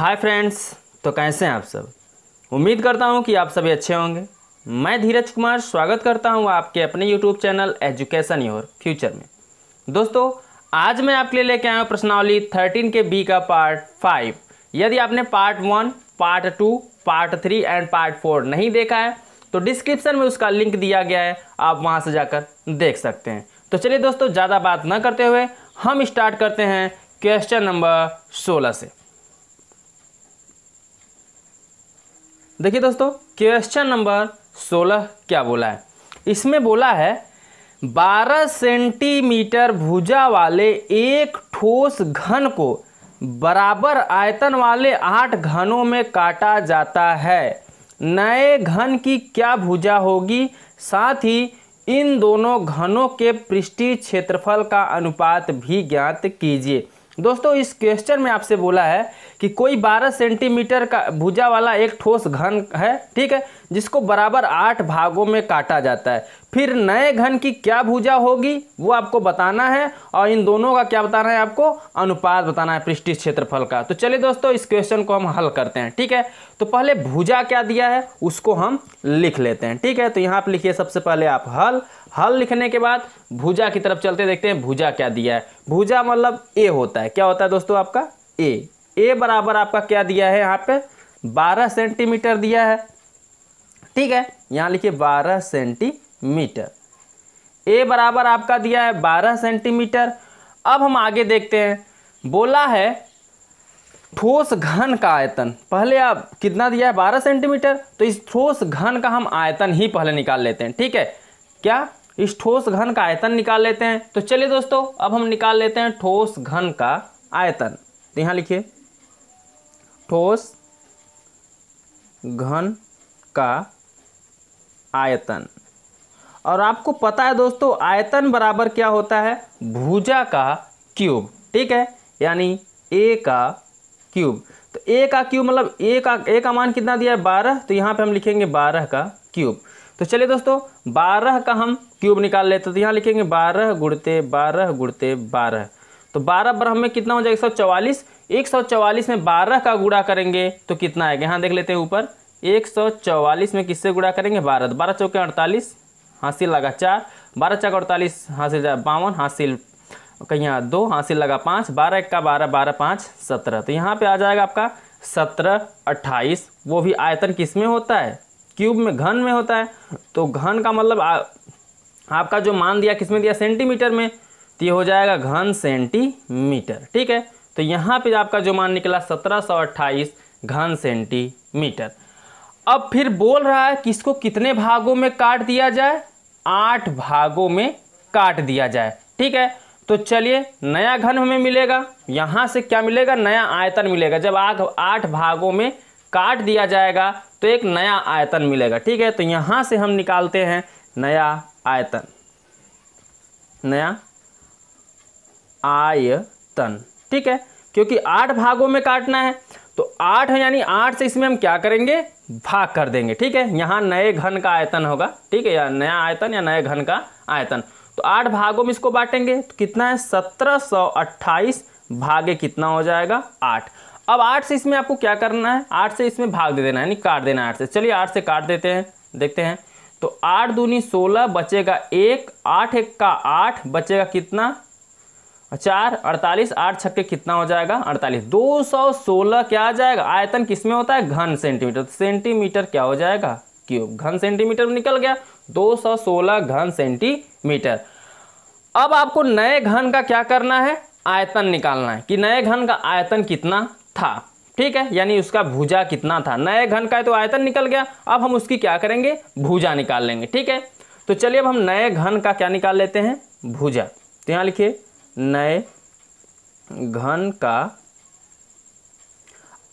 hi friends तो कैसे हैं आप सब उम्मीद करता हूं कि आप सभी अच्छे होंगे मैं धीरज कुमार स्वागत करता हूं आपके अपने YouTube channel education your future में दोस्तों आज मैं आपके लिए लेके आया हूं प्रश्नावली थर्टीन के बी का पार्ट फाइव यदि आपने part one part two part three and part four नहीं देखा है तो डिस्क्रिप्शन में उसका लिंक दिया गया है आप वहाँ से जाकर देख सकते हैं तो चलिए दोस्तों ज़्यादा बात ना करते हुए हम स्टार्ट करते हैं क्वेश्चन नंबर सोलह से देखिए दोस्तों क्वेश्चन नंबर सोलह क्या बोला है इसमें बोला है बारह सेंटीमीटर भुजा वाले एक ठोस घन को बराबर आयतन वाले आठ घनों में काटा जाता है नए घन की क्या भुजा होगी साथ ही इन दोनों घनों के पृष्ठीय क्षेत्रफल का अनुपात भी ज्ञात कीजिए दोस्तों इस क्वेश्चन में आपसे बोला है कि कोई 12 सेंटीमीटर का भुजा वाला एक ठोस घन है ठीक है जिसको बराबर आठ भागों में काटा जाता है फिर नए घन की क्या भुजा होगी वो आपको बताना है और इन दोनों का क्या बताना है आपको अनुपात बताना है पृष्ठ क्षेत्रफल का तो चलिए दोस्तों इस क्वेश्चन को हम हल करते हैं ठीक है तो पहले भुजा क्या दिया है उसको हम लिख लेते हैं ठीक है तो यहाँ पर लिखिए सबसे पहले आप हल हल लिखने के बाद भुजा की तरफ चलते देखते हैं भुजा क्या दिया है भुजा मतलब ए होता है क्या होता है दोस्तों आपका ए ए बराबर आपका क्या दिया है यहाँ पे बारह सेंटीमीटर दिया है ठीक है यहाँ लिखिए बारह सेंटीमीटर ए बराबर आपका दिया है बारह सेंटीमीटर अब हम आगे देखते हैं बोला है ठोस घन का आयतन पहले आप कितना दिया है बारह सेंटीमीटर तो इस ठोस घन का हम आयतन ही पहले निकाल लेते हैं ठीक है क्या इस ठोस घन का आयतन निकाल लेते हैं तो चलिए दोस्तों अब हम निकाल लेते हैं ठोस घन का आयतन तो यहाँ लिखिए ठोस घन का आयतन और आपको पता है दोस्तों आयतन बराबर क्या होता है भुजा का क्यूब ठीक है यानी ए का क्यूब तो ए का क्यूब मतलब ए का ए का मान कितना दिया है बारह तो यहाँ पे हम लिखेंगे बारह का क्यूब तो चलिए दोस्तों बारह का हम क्यूब निकाल लेते तो यहाँ लिखेंगे बारह गुड़ते बारह गुड़ते बारह तो बारह बार में कितना हो जाएगा एक सौ चौवालीस एक सौ चौवालीस में बारह का गुड़ा करेंगे तो कितना आएगा यहाँ देख लेते हैं ऊपर एक सौ चौवालीस में किससे गुड़ा करेंगे बारह बारह चौके अड़तालीस हासिल लगा चार बारह चौके अड़तालीस हासिल बावन हासिल कहीं दो हासिल लगा पाँच बारह इक्का बारह बारह पाँच सत्रह तो यहाँ पे आ जाएगा आपका सत्रह अट्ठाईस वो भी आयतन किस में होता है क्यूब में घन में होता है तो घन का मतलब आ, आपका जो मान दिया किसमें दिया सेंटीमीटर में तो ये हो जाएगा घन सेंटीमीटर ठीक है तो यहाँ पे आपका जो मान निकला सत्रह सौ अट्ठाईस घन सेंटीमीटर अब फिर बोल रहा है कि इसको कितने भागों में काट दिया जाए आठ भागों में काट दिया जाए ठीक है तो चलिए नया घन हमें मिलेगा यहाँ से क्या मिलेगा नया आयतन मिलेगा जब आठ आठ भागों में काट दिया जाएगा तो एक नया आयतन मिलेगा ठीक है तो यहाँ से हम निकालते हैं नया आयतन नया आयतन ठीक है क्योंकि आठ भागों में काटना है तो आठ है यानी आठ से इसमें हम क्या करेंगे भाग कर देंगे ठीक है यहाँ नए घन का आयतन होगा ठीक है या नया आयतन या नए घन का आयतन तो आठ भागों में इसको बांटेंगे तो कितना है सत्रह सौ अट्ठाईस भागे कितना हो जाएगा आठ अब आठ से इसमें आपको क्या करना है आठ से इसमें भाग दे देना है यानी काट देना है आठ से चलिए आठ से काट देते हैं देखते हैं तो आठ दूनी सोलह बचेगा एक आठ एक का आठ बचेगा कितना चार अड़तालीस आठ छक्के कितना हो जाएगा अड़तालीस दो सौ सोलह क्या आ जाएगा आयतन किसमें होता है घन सेंटीमीटर तो सेंटीमीटर क्या हो जाएगा क्यूब घन सेंटीमीटर निकल गया दो सौ सोलह घन सेंटीमीटर अब आपको नए घन का क्या करना है आयतन निकालना है कि नए घन का आयतन कितना था ठीक है यानी उसका भुजा कितना था नए घन का है तो आयतन निकल गया अब हम उसकी क्या करेंगे भुजा निकाल लेंगे ठीक है तो चलिए अब हम नए घन का क्या निकाल लेते हैं भुजा तो यहां लिखिए नए घन का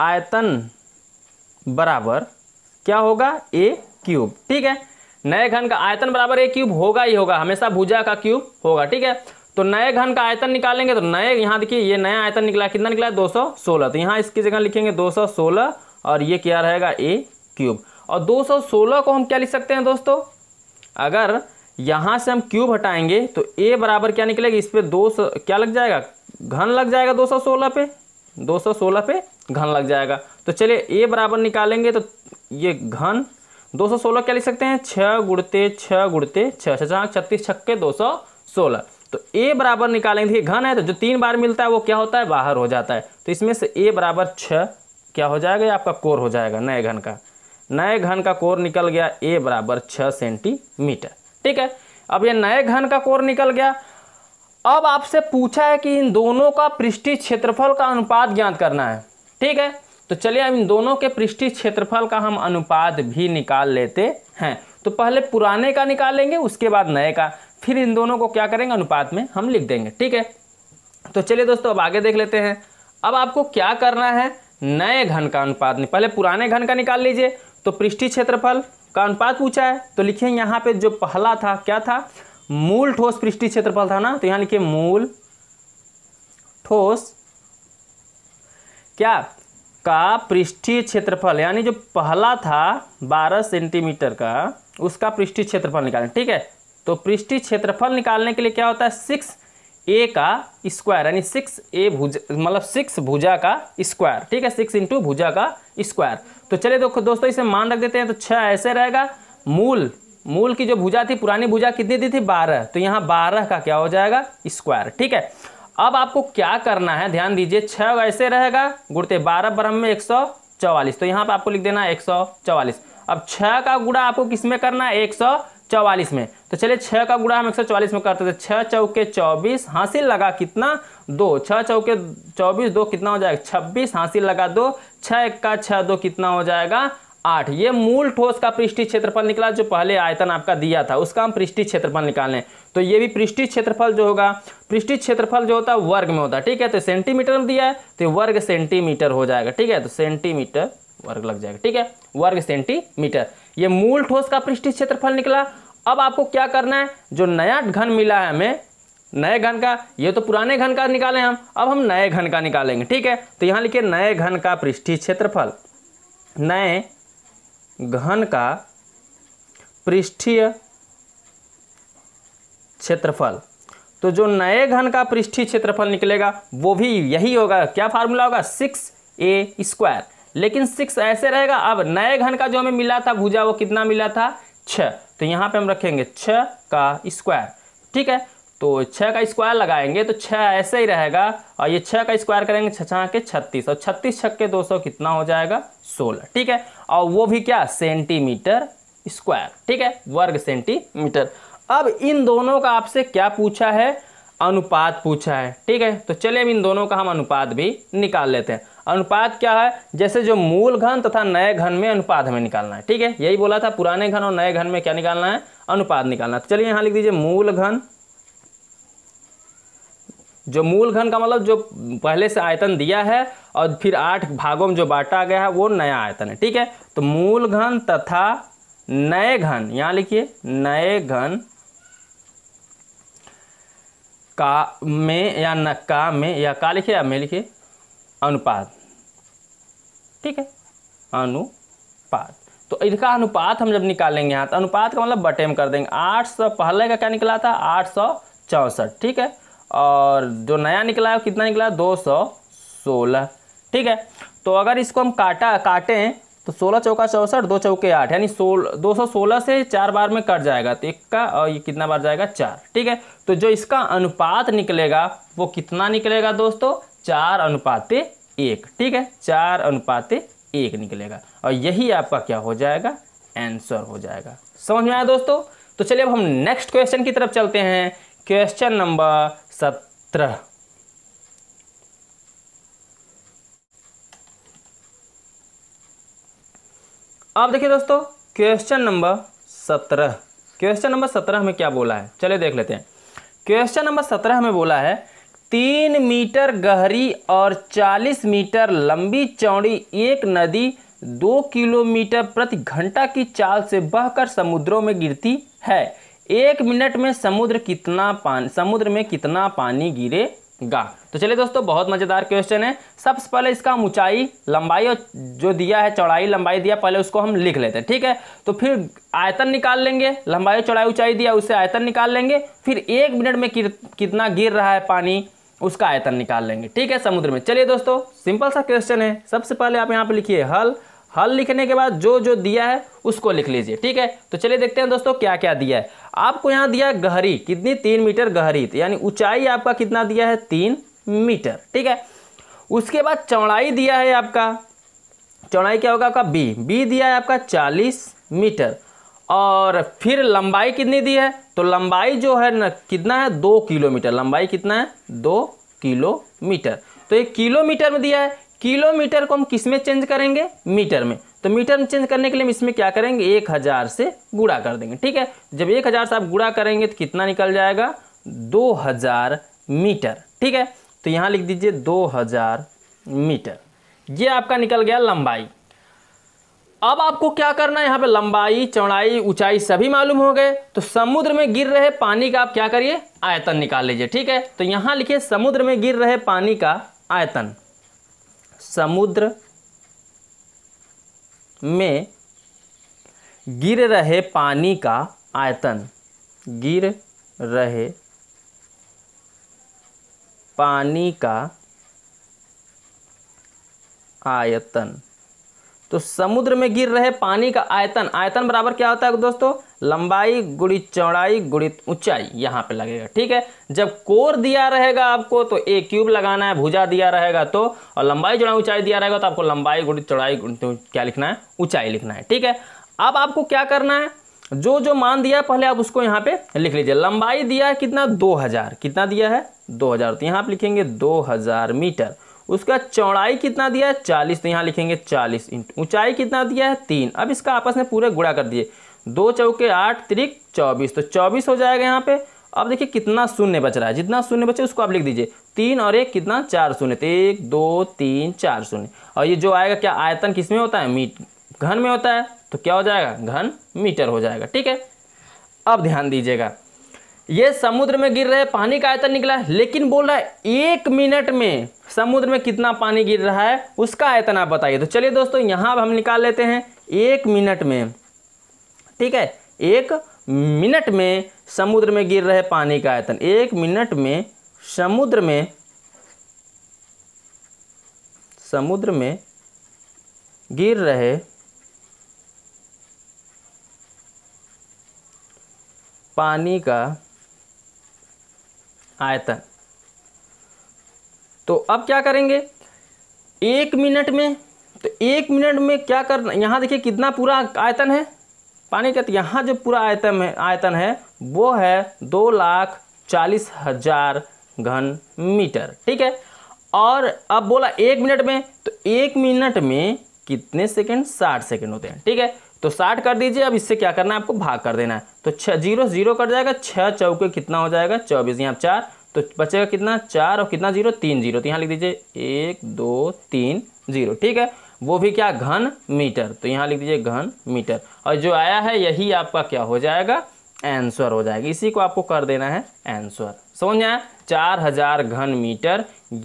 आयतन बराबर क्या होगा ए क्यूब ठीक है नए घन का आयतन बराबर ए क्यूब होगा ही होगा हमेशा भुजा का क्यूब होगा ठीक है तो नए घन का आयतन निकालेंगे तो नए यहाँ देखिए ये नया आयतन निकला कितना निकला है सोलह तो यहाँ इसकी जगह लिखेंगे सोलह और ये क्या रहेगा ए क्यूब और 216 को हम क्या लिख सकते हैं दोस्तों अगर यहाँ से हम क्यूब हटाएंगे तो ए बराबर क्या निकलेगी इस पर दो सौ क्या लग जाएगा घन लग जाएगा 216 पे 216 पे घन लग जाएगा तो चलिए ए बराबर निकालेंगे तो ये घन 216 क्या लिख सकते हैं छः गुड़ते छः गुड़ते छः छः छत्तीस छक्के दो सौ सोलह तो ए बराबर निकालेंगे देखिए घन है तो जो तीन बार मिलता है वो क्या होता है बाहर हो जाता है तो इसमें से ए बराबर छ क्या हो जाएगा आपका कोर हो जाएगा नए घन का नए घन का कोर निकल गया ए बराबर छः सेंटीमीटर ठीक है अब ये नए घन का कोर निकल गया अब आपसे पूछा है कि इन दोनों का पृष्ठीय क्षेत्रफल का अनुपात ज्ञात करना है ठीक है तो चलिए अब इन दोनों के पृष्ठीय क्षेत्रफल का हम अनुपात भी निकाल लेते हैं तो पहले पुराने का निकालेंगे उसके बाद नए का फिर इन दोनों को क्या करेंगे अनुपात में हम लिख देंगे ठीक है तो चलिए दोस्तों अब आगे देख लेते हैं अब आपको क्या करना है नए घन का अनुपात पहले पुराने घन का निकाल लीजिए तो पृष्ठी क्षेत्रफल का अनुपात पूछा है तो लिखिए यहाँ पे जो पहला था क्या था मूल ठोस पृष्ठी क्षेत्रफल था ना तो यहाँ लिखिए मूल ठोस क्या का पृष्ठी क्षेत्रफल यानी जो पहला था 12 सेंटीमीटर का उसका पृष्ठी क्षेत्रफल निकालें ठीक है तो पृष्ठी क्षेत्रफल निकालने के लिए क्या होता है सिक्स ए का स्क्वायर यानी सिक्स ए भुज मतलब सिक्स भुजा का स्क्वायर ठीक है सिक्स इंटू भुजा का स्क्वायर तो चलिए देखो दोस्तों इसे मान रख देते हैं तो छः ऐसे रहेगा मूल मूल की जो भुजा थी पुरानी भुजा कितनी दी थी बारह तो यहाँ बारह का क्या हो जाएगा स्क्वायर ठीक है अब आपको क्या करना है ध्यान दीजिए छः ऐसे रहेगा गुड़ते बारह बरम में एक सौ चौवालीस तो यहाँ पर आपको लिख देना है एक सौ चौवालीस अब छः का गुड़ा आपको किस में करना है एक सौ चौवालीस में तो चलिए छः का गुड़ा हम एक में करते थे छः चौके चौबीस हासिल लगा कितना दो छः चौके चौबीस दो कितना हो जाएगा छब्बीस हासिल लगा दो छः इक्का छः दो कितना हो जाएगा आठ ये मूल ठोस का पृष्ठी क्षेत्रफल निकला जो पहले आयतन आपका दिया था उसका हम पृष्ठी क्षेत्रफल निकालें तो ये भी पृष्ठी क्षेत्रफल जो होगा पृष्ठी क्षेत्रफल जो होता है वर्ग में होता है ठीक है तो सेंटीमीटर में दिया है तो वर्ग सेंटीमीटर हो जाएगा ठीक है तो सेंटीमीटर वर्ग लग जाएगा ठीक है वर्ग सेंटीमीटर ये मूल ठोस का पृष्ठी क्षेत्रफल निकला अब आपको क्या करना है जो नया घन मिला है हमें नए घन का ये तो पुराने घन का निकाले हम अब हम नए घन का निकालेंगे ठीक है तो यहाँ लिखिए नए घन का पृष्ठीय क्षेत्रफल नए घन का पृष्ठीय क्षेत्रफल तो जो नए घन का पृष्ठीय क्षेत्रफल निकलेगा वो भी यही होगा क्या फार्मूला होगा सिक्स ए स्क्वायर लेकिन सिक्स ऐसे रहेगा अब नए घन का जो हमें मिला था भुजा वो कितना मिला था छः तो यहाँ पे हम रखेंगे छ का स्क्वायर ठीक है तो छः का स्क्वायर लगाएंगे तो छः ऐसे ही रहेगा और ये छः का स्क्वायर करेंगे छछा के छत्तीस और छत्तीस छक्के दो सौ कितना हो जाएगा सोलह ठीक है और वो भी क्या सेंटीमीटर स्क्वायर ठीक है वर्ग सेंटीमीटर अब इन दोनों का आपसे क्या पूछा है अनुपात पूछा है ठीक है तो चलिए अब इन दोनों का हम अनुपात भी निकाल लेते हैं अनुपात क्या है जैसे जो मूल घन तथा नए घन में अनुपात हमें निकालना है ठीक है यही बोला था पुराने घन और नए घन में क्या निकालना है अनुपात निकालना है तो चलिए यहां लिख दीजिए मूल घन जो मूल घन का मतलब जो पहले से आयतन दिया है और फिर आठ भागों में जो बांटा गया है वो नया आयतन है ठीक है तो मूल घन तथा नए घन यहां लिखिए नए घन का में या न का में या का लिखे या में लिखे अनुपात ठीक है अनुपात तो इनका अनुपात हम जब निकालेंगे यहाँ तो अनुपात का मतलब बटे में कर देंगे आठ सौ पहले का क्या निकला था आठ सौ चौंसठ ठीक है और जो नया निकला है कितना निकला दो सौ सोलह ठीक है तो अगर इसको हम काटा काटें तो सोलह चौका चौसठ दो चौके आठ यानी सोल दो सौ सोलह से चार बार में कट जाएगा तो इक्का और ये कितना बार जाएगा चार ठीक है तो जो इसका अनुपात निकलेगा वो कितना निकलेगा दोस्तों चार अनुपात एक ठीक है चार अनुपात एक निकलेगा और यही आपका क्या हो जाएगा आंसर हो जाएगा समझ में आया दोस्तों तो चलिए अब हम नेक्स्ट क्वेश्चन की तरफ चलते हैं क्वेश्चन नंबर सत्रह अब देखिए दोस्तों क्वेश्चन नंबर सत्रह क्वेश्चन नंबर सत्रह में क्या बोला है चलिए देख लेते हैं क्वेश्चन नंबर सत्रह में बोला है तीन मीटर गहरी और चालीस मीटर लंबी चौड़ी एक नदी दो किलोमीटर प्रति घंटा की चाल से बहकर समुद्रों में गिरती है एक मिनट में समुद्र कितना पानी समुद्र में कितना पानी गिरे गा तो चलिए दोस्तों बहुत मज़ेदार क्वेश्चन है सबसे पहले इसका हम ऊंचाई लंबाई और जो दिया है चौड़ाई लंबाई दिया पहले उसको हम लिख लेते हैं ठीक है तो फिर आयतन निकाल लेंगे लंबाई चौड़ाई ऊंचाई दिया उससे आयतन निकाल लेंगे फिर एक मिनट में कितना गिर रहा है पानी उसका आयतन निकाल लेंगे ठीक है समुद्र में चलिए दोस्तों सिंपल सा क्वेश्चन है सबसे पहले आप यहाँ पर लिखिए हल हल लिखने के बाद जो जो दिया है उसको लिख लीजिए ठीक है तो चलिए देखते हैं दोस्तों क्या क्या दिया है आपको यहाँ दिया है गहरी कितनी तीन मीटर गहरी तो यानी ऊंचाई आपका कितना दिया है तीन मीटर ठीक है उसके बाद चौड़ाई दिया है आपका चौड़ाई क्या होगा आपका बी बी दिया है आपका चालीस मीटर और फिर लंबाई कितनी दी है तो लंबाई जो है ना कितना है दो किलोमीटर लंबाई कितना है दो किलोमीटर तो ये किलोमीटर में दिया है किलोमीटर को हम किस में चेंज करेंगे मीटर में तो मीटर में चेंज करने के लिए हम इसमें क्या करेंगे एक हज़ार से गुड़ा कर देंगे ठीक है जब एक हज़ार से आप गुड़ा करेंगे तो कितना निकल जाएगा दो हज़ार मीटर ठीक है तो यहाँ लिख दीजिए दो हज़ार मीटर ये आपका निकल गया लंबाई अब आपको क्या करना है यहाँ पे लंबाई चौड़ाई ऊंचाई सभी मालूम हो गए तो समुद्र में गिर रहे पानी का आप क्या करिए आयतन निकाल लीजिए ठीक है तो यहाँ लिखिए समुद्र में गिर रहे पानी का आयतन समुद्र में गिर रहे पानी का आयतन गिर रहे पानी का आयतन तो समुद्र में गिर रहे पानी का आयतन आयतन बराबर क्या होता है दोस्तों लंबाई गुड़ित चौड़ाई गुड़ित ऊंचाई यहाँ पे लगेगा ठीक है जब कोर दिया रहेगा आपको तो ए क्यूब लगाना है भुजा दिया रहेगा तो और लंबाई चौड़ाई ऊंचाई दिया रहेगा तो आपको लंबाई गुड़ित चौड़ाई गुड़ित तो क्या लिखना है ऊंचाई लिखना है ठीक है अब आपको क्या करना है जो जो मान दिया पहले आप उसको यहाँ पे लिख लीजिए लंबाई दिया है कितना दो हज़ार कितना दिया है दो हज़ार तो यहाँ आप लिखेंगे दो हज़ार मीटर उसका चौड़ाई कितना दिया है चालीस तो यहाँ लिखेंगे चालीस इंट ऊंचाई कितना दिया है तीन अब इसका आपस में पूरे गुड़ा कर दिए दो चौके आठ त्रिक चौबीस तो चौबीस हो जाएगा यहाँ पे अब देखिए कितना शून्य बच रहा है जितना शून्य बचे उसको आप लिख दीजिए तीन और एक कितना चार शून्य तो एक दो तीन चार शून्य और ये जो आएगा क्या आयतन किस में होता है मीट घन में होता है तो क्या हो जाएगा घन मीटर हो जाएगा ठीक है अब ध्यान दीजिएगा ये समुद्र में गिर रहे पानी का आयतन निकला है लेकिन बोल रहा है एक मिनट में समुद्र में कितना पानी गिर रहा है उसका आयतन आप बताइए तो चलिए दोस्तों यहाँ अब हम निकाल लेते हैं एक मिनट में ठीक है एक मिनट में समुद्र में गिर रहे पानी का आयतन एक मिनट में समुद्र में समुद्र में गिर रहे पानी का आयतन तो अब क्या करेंगे एक मिनट में तो एक मिनट में क्या करना यहां देखिए कितना पूरा आयतन है पानी का तो यहाँ जो पूरा आयतन है आयतन है वो है दो लाख चालीस हजार घन मीटर ठीक है और अब बोला एक मिनट में तो एक मिनट में कितने सेकंड साठ सेकंड होते हैं ठीक है तो साठ कर दीजिए अब इससे क्या करना है आपको भाग कर देना है तो छ जीरो जीरो कर जाएगा छः चौके कितना हो जाएगा चौबीस यहाँ चार तो बचेगा कितना चार और कितना जीरो तीन जीरो तो यहाँ लिख दीजिए एक दो तीन जीरो ठीक है वो भी क्या घन मीटर तो यहाँ लिख दीजिए घन मीटर और जो आया है यही आपका क्या हो जाएगा आंसर हो जाएगा इसी को आपको कर देना है आंसर समझ आया चार हजार घन मीटर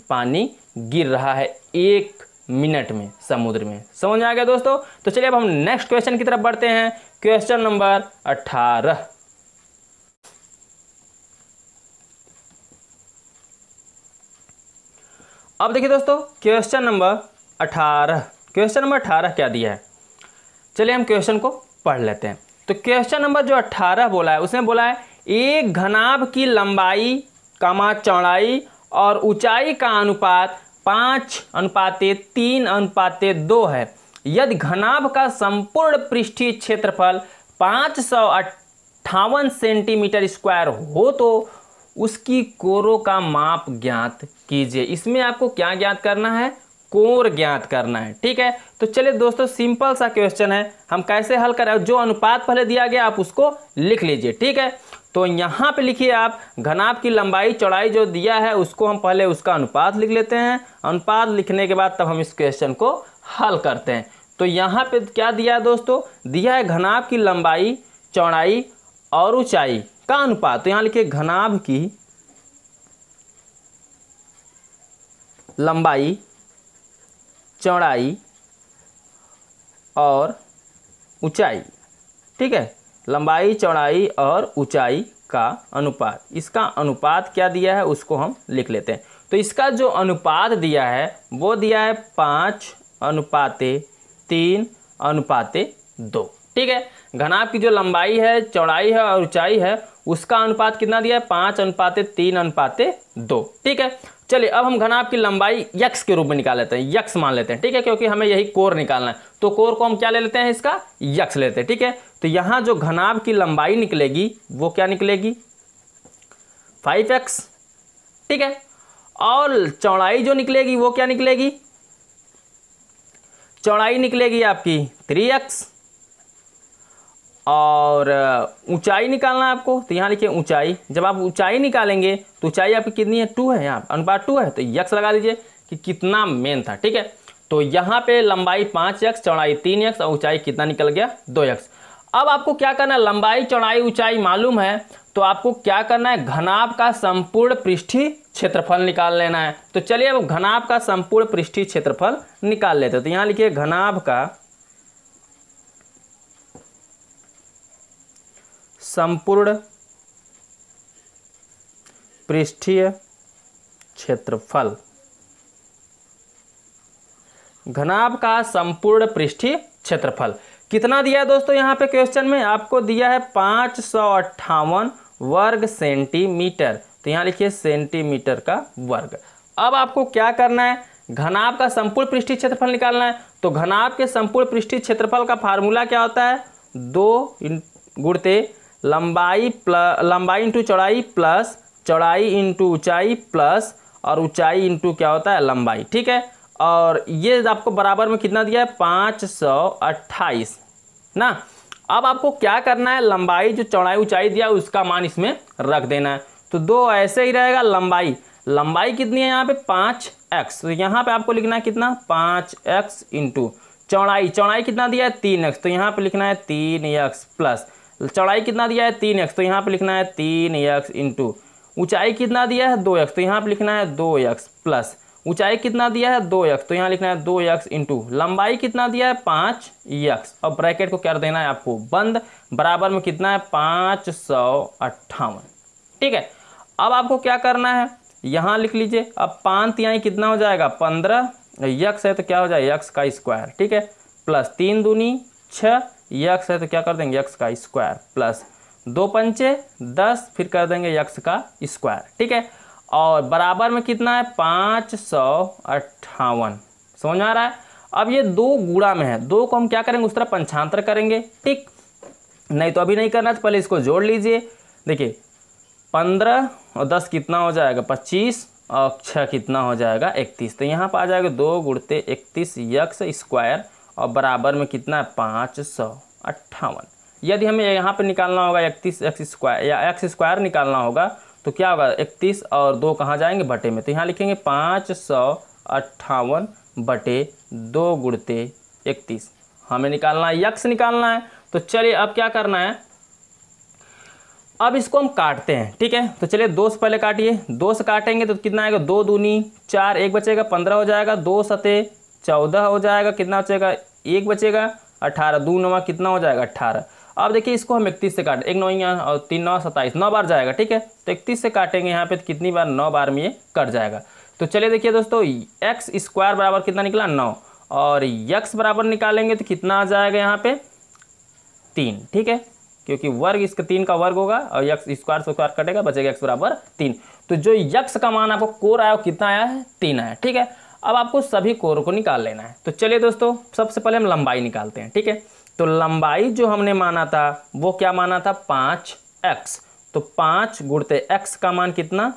पानी गिर रहा है एक मिनट में समुद्र में समझ आ गया दोस्तों तो चलिए अब हम नेक्स्ट क्वेश्चन की तरफ बढ़ते हैं क्वेश्चन नंबर अठारह अब देखिए दोस्तों क्वेश्चन नंबर अठारह क्वेश्चन नंबर अठारह क्या दिया है चलिए हम क्वेश्चन को पढ़ लेते हैं तो क्वेश्चन नंबर जो अट्ठारह बोला है उसने बोला है एक घनाभ की लंबाई कमा चौड़ाई और ऊंचाई का अनुपात पाँच अनुपाते तीन अनुपाते दो है यदि घनाभ का संपूर्ण पृष्ठीय क्षेत्रफल पाँच सौ अट्ठावन सेंटीमीटर स्क्वायर हो तो उसकी कोरों का माप ज्ञात कीजिए इसमें आपको क्या ज्ञात करना है कोर ज्ञात करना है ठीक है तो चलिए दोस्तों सिंपल सा क्वेश्चन है हम कैसे हल करें जो अनुपात पहले दिया गया आप उसको लिख लीजिए ठीक है तो यहाँ पे लिखिए आप घनाभ की लंबाई चौड़ाई जो दिया है उसको हम पहले उसका अनुपात लिख लेते हैं अनुपात लिखने के बाद तब हम इस क्वेश्चन को हल करते हैं तो यहाँ पे क्या दिया है दोस्तों दिया है घनाभ की लंबाई चौड़ाई और ऊंचाई का अनुपात तो यहाँ लिखिए घनाभ की लंबाई चौड़ाई और ऊंचाई ठीक है लंबाई चौड़ाई और ऊंचाई का अनुपात इसका अनुपात क्या दिया है उसको हम लिख लेते हैं तो इसका जो अनुपात दिया है वो दिया है पाँच अनुपाते तीन अनुपाते दो ठीक है घनाभ की जो लंबाई है चौड़ाई है और ऊंचाई है उसका अनुपात कितना दिया है पाँच अनुपाते तीन अनुपाते दो ठीक है चलिए अब हम घनाभ की लंबाई यक्स के रूप में निकाल लेते हैं यक्स मान लेते हैं ठीक है क्योंकि हमें यही कोर निकालना है तो कोर को हम क्या ले लेते हैं इसका यक्स लेते हैं ठीक है तो यहां जो घनाभ की लंबाई निकलेगी वो क्या निकलेगी फाइव एक्स ठीक है और चौड़ाई जो निकलेगी वो क्या निकलेगी चौड़ाई निकलेगी आपकी थ्री एक्स और ऊंचाई निकालना है आपको तो यहाँ लिखिए ऊंचाई जब आप ऊंचाई निकालेंगे तो ऊंचाई आपकी कितनी है टू है यहाँ अनुपात टू है तो यक्स लगा लीजिए कि कितना मेन था ठीक है तो यहाँ पे लंबाई पाँच यक्स चौड़ाई तीन यक्स और ऊंचाई कितना निकल गया दो यक्स अब आपको क्या करना है लंबाई चौड़ाई ऊंचाई मालूम है तो आपको क्या करना है घनाप का संपूर्ण पृष्ठी क्षेत्रफल निकाल लेना है तो चलिए अब घनाभ का संपूर्ण पृष्ठी क्षेत्रफल निकाल लेते हैं तो यहाँ लिखिए घनाभ का संपूर्ण पृष्ठीय क्षेत्रफल घनाभ का संपूर्ण पृष्ठीय क्षेत्रफल कितना दिया है दोस्तों यहां पे क्वेश्चन में आपको दिया है पांच सौ अट्ठावन वर्ग सेंटीमीटर तो यहां लिखिए सेंटीमीटर का वर्ग अब आपको क्या करना है घनाभ का संपूर्ण पृष्ठीय क्षेत्रफल निकालना है तो घनाभ के संपूर्ण पृष्ठीय क्षेत्रफल का फार्मूला क्या होता है दो गुड़ते लंबाई प्लस लंबाई इंटू चौड़ाई प्लस चौड़ाई इंटू ऊंचाई प्लस और ऊंचाई इंटू क्या होता है लंबाई ठीक है और ये आपको बराबर में कितना दिया है पाँच सौ अट्ठाईस ना अब आपको क्या करना है लंबाई जो चौड़ाई ऊंचाई दिया उसका मान इसमें रख देना है तो दो ऐसे ही रहेगा लंबाई लंबाई कितनी है यहाँ पे पाँच एक्स तो यहाँ पे आपको लिखना है कितना पाँच एक्स इंटू चौड़ाई चौड़ाई कितना दिया है तीन एक्स तो यहाँ पे लिखना है तीन एक्स प्लस चौड़ाई कितना दिया है तीन एक्स तो यहाँ पे लिखना है तीन एक्स इंटू ऊँचाई कितना दिया है दो एक्स तो यहाँ पे लिखना है दो एक्स प्लस ऊंचाई कितना दिया है दो एक्स तो यहाँ लिखना है दो एक्स इंटू लंबाई कितना दिया है पाँच यक्स और ब्रैकेट को क्या देना है आपको बंद बराबर में कितना है पाँच सौ अट्ठावन ठीक है अब आपको क्या करना है यहाँ लिख लीजिए अब पाँच यहाँ कितना हो जाएगा पंद्रह यक्स है तो क्या हो जाए यक्स का स्क्वायर ठीक है प्लस तीन दूनी छः यक्स है तो क्या कर देंगे यक्स का स्क्वायर प्लस दो पंचे दस फिर कर देंगे यक्स का स्क्वायर ठीक है और बराबर में कितना है पाँच सौ अट्ठावन समझ आ रहा है अब ये दो गुड़ा में है दो को हम क्या करेंगे उस तरह पंचांतर करेंगे ठीक नहीं तो अभी नहीं करना तो पहले इसको जोड़ लीजिए देखिए पंद्रह और दस कितना हो जाएगा पच्चीस और छः कितना हो जाएगा इकतीस तो यहाँ पर आ जाएगा दो गुड़ते इकतीस यक्स स्क्वायर और बराबर में कितना है पाँच सौ अट्ठावन यदि हमें यहाँ पर निकालना होगा इकतीस एक्स स्क्वायर या एक्स स्क्वायर निकालना होगा तो क्या होगा इकतीस और दो कहाँ जाएंगे बटे में तो यहाँ लिखेंगे पाँच सौ अट्ठावन बटे दो गुड़ते इकतीस हमें निकालना है यक्स निकालना है तो चलिए अब क्या करना है अब इसको हम काटते हैं ठीक है तो चलिए दो से पहले काटिए दो से काटेंगे तो कितना आएगा दो दूनी चार एक बचेगा पंद्रह हो जाएगा दो सते चौदह हो जाएगा कितना बचेगा एक बचेगा अठारह दो नवा कितना हो जाएगा अट्ठारह अब देखिए इसको हम इकतीस से काट एक नौ यहाँ और तीन नौ सत्ताईस नौ बार जाएगा ठीक है तो इकतीस से काटेंगे यहाँ पे तो कितनी बार नौ बार में ये कट जाएगा तो चलिए देखिए दोस्तों एक्स स्क्वायर बराबर कितना निकला नौ और यक्स बराबर निकालेंगे तो कितना आ जाएगा यहाँ पे तीन ठीक है क्योंकि वर्ग इसका तीन का वर्ग होगा और यक्स स्क्वायर स्क्वायर कटेगा बचेगा एक्स बराबर तीन तो जो यक्स का मान आपको कोर आया वो कितना आया है तीन आया ठीक है अब आपको सभी कोर को निकाल लेना है तो चलिए दोस्तों सबसे पहले हम लंबाई निकालते हैं ठीक है तो लंबाई जो हमने माना था वो क्या माना था पाँच एक्स तो पाँच गुड़ते एक्स का मान कितना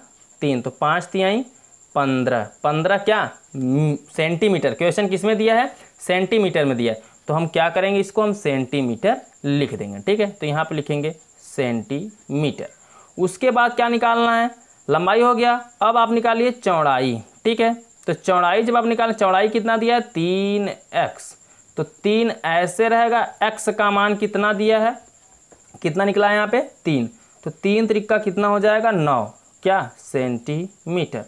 तीन तो पाँच तिहाई पंद्रह पंद्रह क्या सेंटीमीटर क्वेश्चन किस में दिया है सेंटीमीटर में दिया है तो हम क्या करेंगे इसको हम सेंटीमीटर लिख देंगे ठीक है तो यहाँ पर लिखेंगे सेंटीमीटर उसके बाद क्या निकालना है लंबाई हो गया अब आप निकालिए चौड़ाई ठीक है तो चौड़ाई जब आप निकालें चौड़ाई कितना दिया है तीन एक्स तो तीन ऐसे रहेगा एक्स का मान कितना दिया है कितना निकला है यहाँ पे तीन तो तीन तरीका कितना हो जाएगा नौ क्या सेंटीमीटर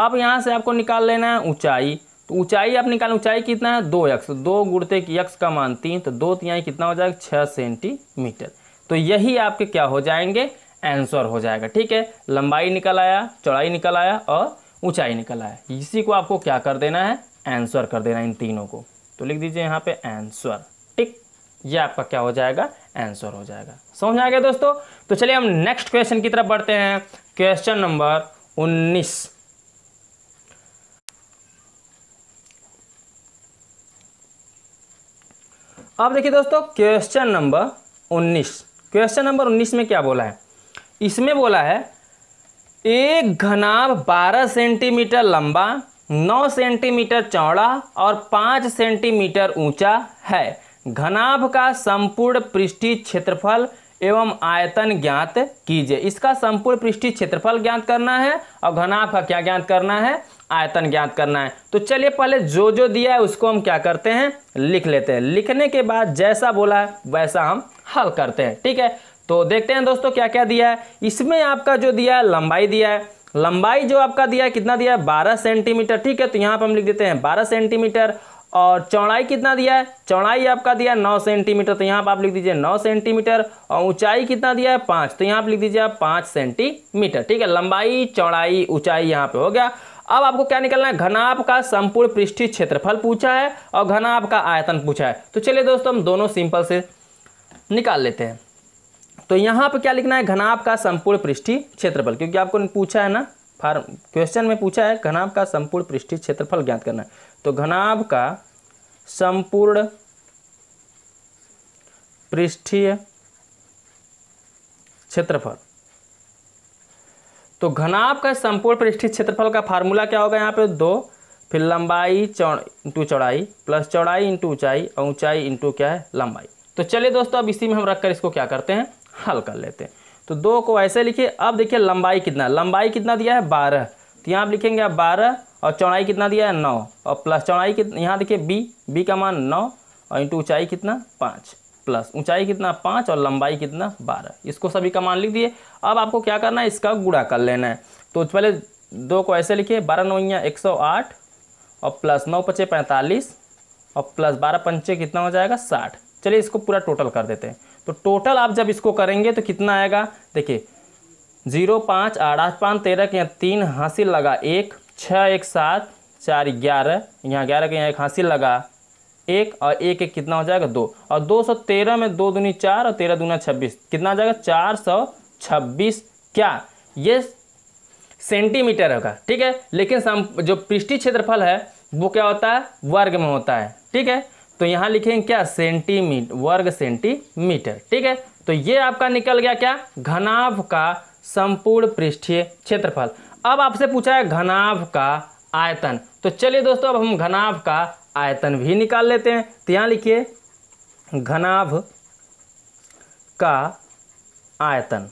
अब यहाँ से आपको निकाल लेना है ऊंचाई तो ऊंचाई आप निकालें ऊंचाई कितना है दो एक्स तो दो गुड़ते की एक्स का मान तीन तो दो तिहाई कितना हो जाएगा छः सेंटीमीटर तो यही आपके क्या हो जाएंगे आंसर हो जाएगा ठीक है लंबाई निकल आया चौड़ाई निकल आया और ऊंचाई निकला है इसी को आपको क्या कर देना है आंसर कर देना इन तीनों को तो लिख दीजिए यहाँ पे आंसर ठीक ये आपका क्या हो जाएगा आंसर हो जाएगा समझ आ गया दोस्तों तो चलिए हम नेक्स्ट क्वेश्चन की तरफ बढ़ते हैं क्वेश्चन नंबर उन्नीस अब देखिए दोस्तों क्वेश्चन नंबर 19 क्वेश्चन नंबर 19 में क्या बोला है इसमें बोला है एक घनाभ 12 सेंटीमीटर लंबा 9 सेंटीमीटर चौड़ा और 5 सेंटीमीटर ऊंचा है घनाभ का संपूर्ण पृष्ठीय क्षेत्रफल एवं आयतन ज्ञात कीजिए इसका संपूर्ण पृष्ठीय क्षेत्रफल ज्ञात करना है और घनाभ का क्या ज्ञात करना है आयतन ज्ञात करना है तो चलिए पहले जो जो दिया है उसको हम क्या करते हैं लिख लेते हैं लिखने के बाद जैसा बोला है वैसा हम हल करते हैं ठीक है तो देखते हैं दोस्तों क्या क्या दिया है इसमें आपका जो दिया है लंबाई दिया है लंबाई जो आपका दिया है कितना दिया है बारह सेंटीमीटर ठीक है तो यहाँ पर हम लिख देते हैं बारह सेंटीमीटर और चौड़ाई कितना दिया है चौड़ाई आपका दिया है नौ सेंटीमीटर तो यहाँ पर आप लिख दीजिए नौ सेंटीमीटर और ऊंचाई कितना दिया है पाँच तो यहाँ पर लिख दीजिए आप पाँच सेंटीमीटर ठीक है लंबाई चौड़ाई ऊंचाई यहाँ पे हो गया अब आपको क्या निकलना है घनाभ का संपूर्ण पृष्ठी क्षेत्रफल पूछा है और घनाभ का आयतन पूछा है तो चलिए दोस्तों हम दोनों सिंपल से निकाल लेते हैं तो यहाँ पर क्या लिखना है घनाप का संपूर्ण पृष्ठी क्षेत्रफल क्योंकि आपको पूछा है ना फार्म क्वेश्चन में पूछा है घनाप का संपूर्ण पृष्ठी क्षेत्रफल ज्ञात करना है तो घनाप का संपूर्ण पृष्ठीय क्षेत्रफल तो घनाप का संपूर्ण पृष्ठीय क्षेत्रफल का फार्मूला क्या होगा यहाँ पे दो फिर लंबाई चौड़ इंटू चौड़ाई प्लस चौड़ाई इंटू ऊंचाई और ऊंचाई इंटू क्या है लंबाई तो चलिए दोस्तों अब इसी में हम रखकर इसको क्या करते हैं हल कर लेते हैं तो दो को ऐसे लिखिए अब देखिए लंबाई कितना लंबाई कितना दिया है बारह तो यहाँ आप लिखेंगे आप बारह और चौड़ाई कितना दिया है नौ और प्लस चौड़ाई कितना यहाँ देखिए बी बी का मान नौ और इंटू ऊँचाई कितना पाँच प्लस ऊंचाई कितना पाँच और लंबाई कितना बारह इसको सभी का मान लिख दिए अब आपको क्या करना है इसका गुड़ा कर लेना है तो पहले दो को ऐसे लिखिए बारह नौया एक सौ आठ और प्लस नौ पचे पैंतालीस और प्लस बारह पंचे कितना हो जाएगा साठ चलिए इसको पूरा टोटल कर देते हैं तो टोटल आप जब इसको करेंगे तो कितना आएगा देखिए जीरो पाँच आठ पाँच तेरह के यहाँ तीन हासिल लगा एक छः एक सात चार ग्यारह यहाँ ग्यारह के यहाँ एक हासिल लगा एक और एक एक कितना हो जाएगा दो और दो सौ तेरह में दो दूनी चार और तेरह दूना छब्बीस कितना हो जाएगा चार सौ छब्बीस क्या ये सेंटीमीटर होगा ठीक है लेकिन जो पृष्ठी क्षेत्रफल है वो क्या होता है वर्ग में होता है ठीक है तो यहाँ लिखेंगे क्या सेंटीमीटर वर्ग सेंटीमीटर ठीक है तो ये आपका निकल गया क्या घनाभ का संपूर्ण पृष्ठीय क्षेत्रफल अब आपसे पूछा है घनाभ का आयतन तो चलिए दोस्तों अब हम घनाभ का आयतन भी निकाल लेते हैं तो यहाँ लिखिए घनाभ का आयतन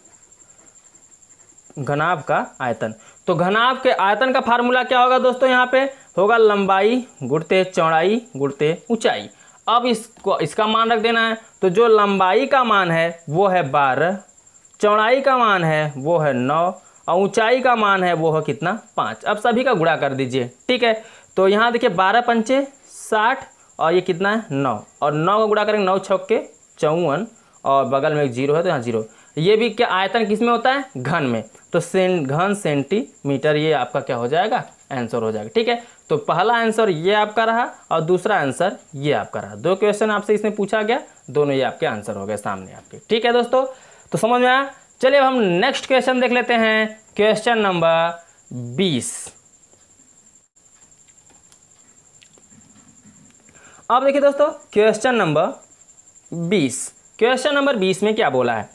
घनाभ का आयतन तो घनाभ के आयतन का फार्मूला क्या होगा दोस्तों यहाँ पे होगा लंबाई गुड़ते चौड़ाई गुड़ते ऊंचाई अब इसको इसका मान रख देना है तो जो लंबाई का मान है वो है बारह चौड़ाई का मान है वो है नौ और ऊंचाई का मान है वो है कितना पाँच अब सभी का गुड़ा कर दीजिए ठीक है तो यहाँ देखिए बारह पंचे साठ और ये कितना है नौ और नौ का गुड़ा करेंगे नौ छक्के चौवन और बगल में एक जीरो है तो यहाँ जीरो ये भी क्या आयतन किस में होता है घन में तो सें घन सेंटीमीटर ये आपका क्या हो जाएगा आंसर हो जाएगा ठीक है तो पहला आंसर ये आपका रहा और दूसरा आंसर ये आपका रहा दो क्वेश्चन आपसे इसमें पूछा गया दोनों ये आपके आंसर हो गए सामने आपके ठीक है दोस्तों तो समझ में आया चलिए अब हम नेक्स्ट क्वेश्चन देख लेते हैं क्वेश्चन नंबर बीस अब देखिए दोस्तों क्वेश्चन नंबर बीस क्वेश्चन नंबर बीस में क्या बोला है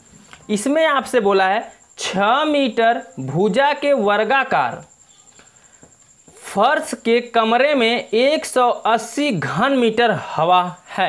इसमें आपसे बोला है छ मीटर भुजा के वर्गाकार फर्श के कमरे में 180 घन मीटर हवा है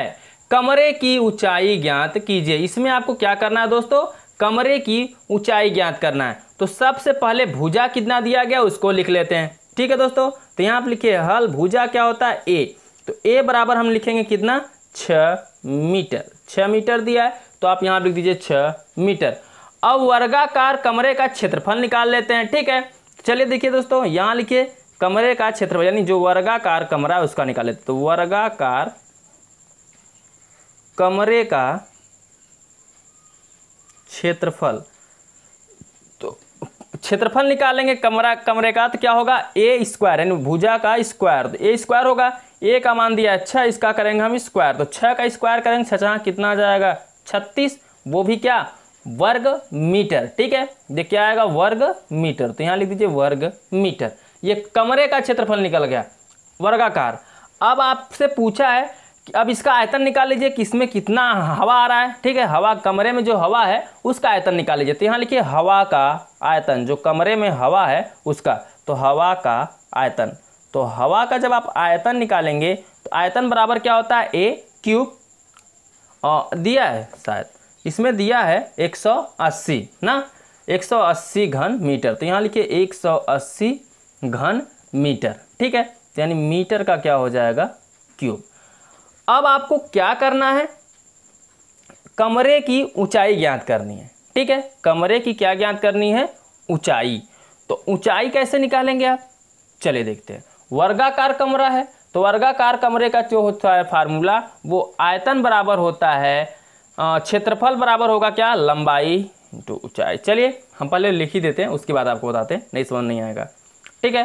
कमरे की ऊंचाई ज्ञात कीजिए इसमें आपको क्या करना है दोस्तों कमरे की ऊंचाई ज्ञात करना है तो सबसे पहले भुजा कितना दिया गया उसको लिख लेते हैं ठीक है दोस्तों तो यहाँ आप लिखिए हल भुजा क्या होता है ए तो ए बराबर हम लिखेंगे कितना छ मीटर छ मीटर दिया है तो आप यहाँ लिख दीजिए छ मीटर अब वर्गाकार कमरे का क्षेत्रफल निकाल लेते हैं ठीक है चलिए देखिए दोस्तों यहाँ लिखिए कमरे का क्षेत्रफल यानी जो वर्गाकार कमरा है उसका लेते तो वर्गाकार कमरे का क्षेत्रफल तो क्षेत्रफल निकालेंगे कमरा कमरे का तो क्या होगा ए स्क्वायर यानी भुजा का स्क्वायर तो ए स्क्वायर होगा ए का मान दिया छः इसका करेंगे हम स्क्वायर तो छः का स्क्वायर करेंगे छः कितना आ जाएगा छत्तीस वो भी क्या वर्ग मीटर ठीक है देखिए आएगा वर्ग मीटर तो यहाँ लिख दीजिए वर्ग मीटर ये कमरे का क्षेत्रफल निकल गया वर्गाकार अब आपसे पूछा है कि अब इसका आयतन निकाल लीजिए कि इसमें कितना हवा आ रहा है ठीक है हवा कमरे में जो हवा है उसका आयतन निकाल लीजिए तो यहाँ लिखिए हवा का आयतन जो कमरे में हवा है उसका तो हवा का आयतन तो हवा का जब आप आयतन निकालेंगे तो आयतन बराबर क्या होता है ए क्यूब दिया है शायद इसमें दिया है 180 ना 180 घन मीटर तो यहाँ लिखिए 180 घन मीटर ठीक है यानी मीटर का क्या हो जाएगा क्यूब अब आपको क्या करना है कमरे की ऊंचाई ज्ञात करनी है ठीक है कमरे की क्या ज्ञात करनी है ऊंचाई तो ऊंचाई कैसे निकालेंगे आप चले देखते हैं वर्गाकार कमरा है तो वर्गाकार कमरे का जो होता है फार्मूला वो आयतन बराबर होता है क्षेत्रफल बराबर होगा क्या लंबाई इंटू ऊंचाई चलिए हम पहले लिख ही देते हैं उसके बाद आपको बताते हैं नहीं समझ नहीं आएगा ठीक है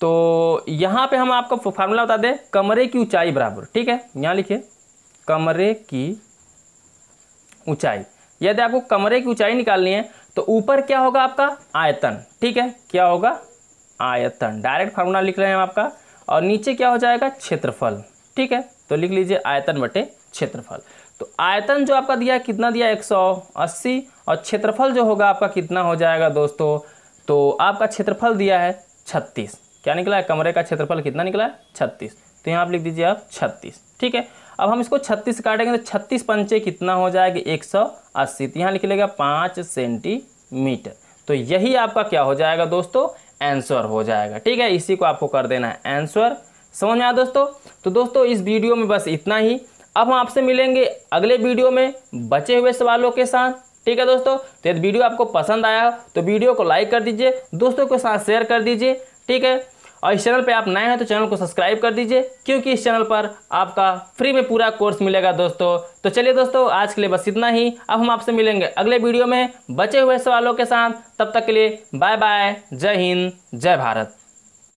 तो यहाँ पे हम आपको फार्मूला बता दें कमरे की ऊंचाई बराबर ठीक है यहाँ लिखिए कमरे की ऊंचाई यदि आपको कमरे की ऊंचाई निकालनी है तो ऊपर क्या होगा आपका आयतन ठीक है क्या होगा आयतन डायरेक्ट फार्मूला लिख रहे हैं हम आपका और नीचे क्या हो जाएगा क्षेत्रफल ठीक है तो लिख लीजिए आयतन बटे क्षेत्रफल तो आयतन जो आपका दिया कितना दिया 180 और क्षेत्रफल जो होगा आपका कितना हो जाएगा दोस्तों तो आपका क्षेत्रफल दिया है छत्तीस क्या निकला है कमरे का क्षेत्रफल कितना निकला है छत्तीस तो यहाँ आप लिख दीजिए आप छत्तीस ठीक है अब हम इसको छत्तीस काटेंगे तो छत्तीस पंचे कितना हो जाएगा एक सौ अस्सी तो यहाँ लिख लेगा पाँच सेंटीमीटर तो यही आपका क्या हो जाएगा दोस्तों आंसर हो जाएगा ठीक है इसी को आपको कर देना है आंसर समझ में आया दोस्तों तो दोस्तों इस वीडियो में बस इतना ही अब हम आपसे मिलेंगे अगले वीडियो में बचे हुए सवालों के साथ ठीक है दोस्तों तो यदि वीडियो आपको पसंद आया तो वीडियो को लाइक कर दीजिए दोस्तों के साथ शेयर कर दीजिए ठीक है और इस चैनल पे आप नए हैं तो चैनल को सब्सक्राइब कर दीजिए क्योंकि इस चैनल पर आपका फ्री में पूरा कोर्स मिलेगा दोस्तों तो चलिए दोस्तों आज के लिए बस इतना ही अब हम आपसे मिलेंगे अगले वीडियो में बचे हुए सवालों के साथ तब तक के लिए बाय बाय जय हिंद जय भारत